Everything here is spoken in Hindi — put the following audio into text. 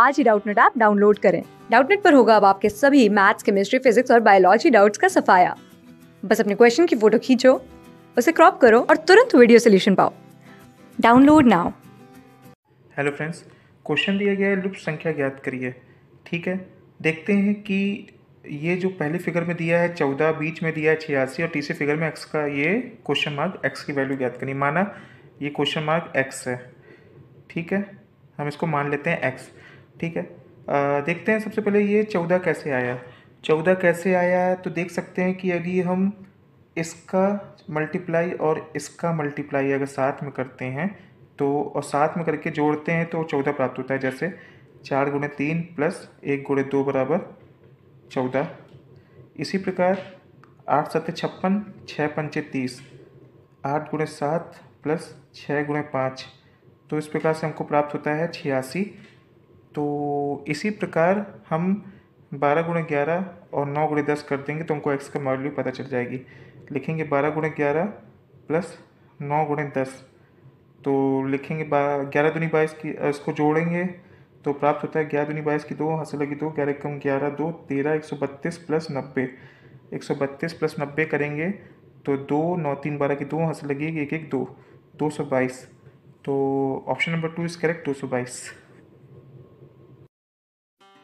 आज ही डाउटनेट ऐप डाउनलोड करें डाउटनेट पर होगा अब आपके सभी मैथ्स केमिस्ट्री फिजिक्स और बायोलॉजी डाउट्स का सफाया बस अपने क्वेश्चन की फोटो खींचो उसे क्रॉप करो और तुरंत वीडियो सोल्यूशन पाओ download now hello friends question दिया गया है लुप्त संख्या ज्ञात करिए ठीक है देखते हैं कि ये जो पहले फिगर में दिया है चौदह बीच में दिया है छियासी और तीसरे फिगर में एक्स का ये क्वेश्चन मार्क एक्स की वैल्यू ज्ञात करनी माना ये क्वेश्चन मार्क एक्स है ठीक है हम इसको मान लेते हैं एक्स ठीक है आ, देखते हैं सबसे पहले ये चौदह कैसे आया चौदह कैसे आया है तो देख सकते हैं कि यदि हम इसका मल्टीप्लाई और इसका मल्टीप्लाई अगर साथ में करते हैं तो और साथ में करके जोड़ते हैं तो चौदह प्राप्त होता है जैसे चार गुणे तीन प्लस एक गुणे दो बराबर चौदह इसी प्रकार आठ सत्य छप्पन छः पंचे तीस आठ गुणे सात प्लस छः गुणे पाँच तो इस प्रकार से हमको प्राप्त होता है छियासी तो इसी प्रकार हम बारह गुणे ग्यारह और नौ गुणे दस कर देंगे तो हमको एक्स का वैल्यू पता चल जाएगी लिखेंगे बारह गुणे ग्यारह प्लस नौ गुणे दस तो लिखेंगे ग्यारह दूनी बाईस की इसको जोड़ेंगे तो प्राप्त होता है ग्यारह दूनी बाईस की दो हंसल लगी दो ग्यारह कम ग्यारह दो तेरह एक सौ बत्तीस प्लस नब्बे एक सौ बत्तीस प्लस नब्बे करेंगे तो दो नौ तीन बारह की दो हंसल लगी एक एक दो दो सौ बाईस तो option number two is correct दो सौ बाईस